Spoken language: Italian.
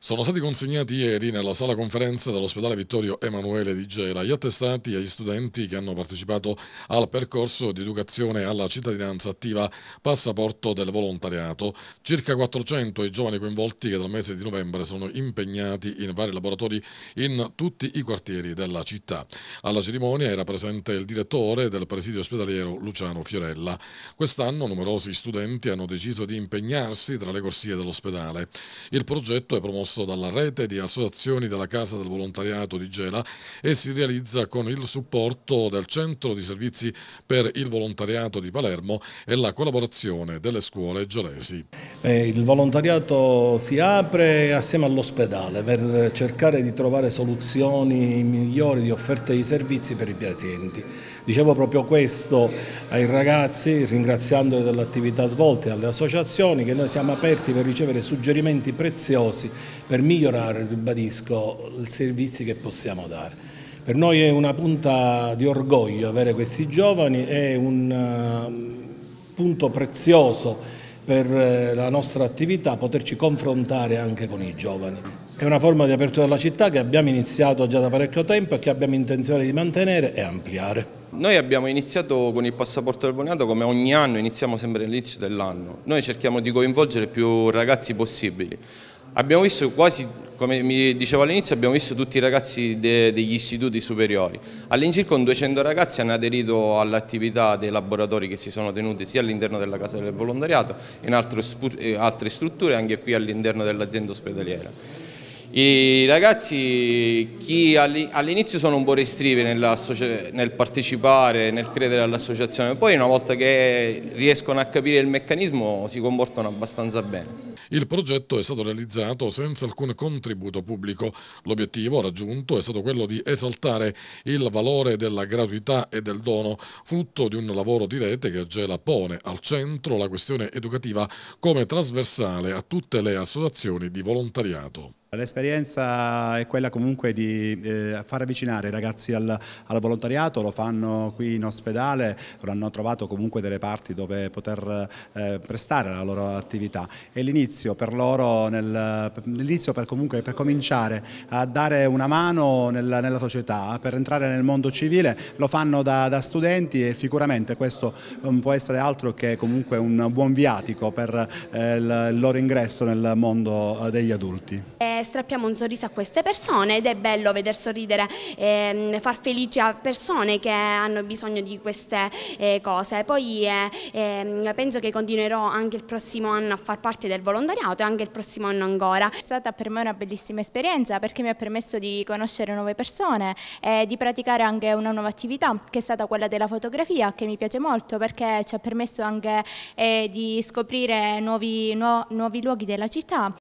Sono stati consegnati ieri nella sala conferenza dell'ospedale Vittorio Emanuele di Gela gli attestati agli studenti che hanno partecipato al percorso di educazione alla cittadinanza attiva passaporto del volontariato. Circa 400 i giovani coinvolti che dal mese di novembre sono impegnati in vari laboratori in tutti i quartieri della città. Alla cerimonia era presente il direttore del presidio ospedaliero Luciano Fiorella. Quest'anno numerosi studenti hanno deciso di impegnarsi tra le corsie dell'ospedale. Il progetto è promosso promosso dalla rete di associazioni della Casa del Volontariato di Gela e si realizza con il supporto del Centro di Servizi per il Volontariato di Palermo e la collaborazione delle scuole gelesi. Eh, il volontariato si apre assieme all'ospedale per cercare di trovare soluzioni migliori di offerte di servizi per i pazienti. Dicevo proprio questo ai ragazzi, ringraziandoli dell'attività svolta e alle associazioni che noi siamo aperti per ricevere suggerimenti preziosi per migliorare, ribadisco, i servizi che possiamo dare. Per noi è una punta di orgoglio avere questi giovani, è un eh, punto prezioso per eh, la nostra attività poterci confrontare anche con i giovani. È una forma di apertura della città che abbiamo iniziato già da parecchio tempo e che abbiamo intenzione di mantenere e ampliare. Noi abbiamo iniziato con il passaporto del Boniato come ogni anno, iniziamo sempre all'inizio dell'anno. Noi cerchiamo di coinvolgere più ragazzi possibili. Abbiamo visto quasi, come mi dicevo all'inizio, abbiamo visto tutti i ragazzi de, degli istituti superiori. All'incirca 200 ragazzi hanno aderito all'attività dei laboratori che si sono tenuti sia all'interno della Casa del Volontariato, e in eh, altre strutture, anche qui all'interno dell'azienda ospedaliera. I ragazzi, chi all'inizio sono un po' restrivi nel partecipare, nel credere all'associazione, poi una volta che riescono a capire il meccanismo si comportano abbastanza bene. Il progetto è stato realizzato senza alcun contributo pubblico. L'obiettivo raggiunto è stato quello di esaltare il valore della gratuità e del dono, frutto di un lavoro di rete che Gela pone al centro la questione educativa come trasversale a tutte le associazioni di volontariato. L'esperienza è quella comunque di eh, far avvicinare i ragazzi al, al, volontariato, lo fanno qui in ospedale, hanno trovato comunque delle parti dove poter eh, prestare la loro attività. È l'inizio per loro, l'inizio per comunque per cominciare a dare una mano nel, nella società, per entrare nel mondo civile, lo fanno da, da studenti e sicuramente questo non mm, può essere altro che comunque un buon viatico per eh, il, il loro ingresso nel mondo eh, degli adulti. Eh, strappiamo un sorriso a queste persone ed è bello veder sorridere e ehm, far felici a persone che hanno bisogno di queste eh, cose. Poi eh, ehm, penso che continuerò anche il prossimo anno a far parte del volontariato e anche il prossimo anno ancora. È stata per me una bellissima esperienza perché mi ha permesso di conoscere nuove persone e di praticare anche una nuova attività che è stata quella della fotografia che mi piace molto perché ci ha permesso anche eh, di scoprire nuovi, no, nuovi luoghi della città.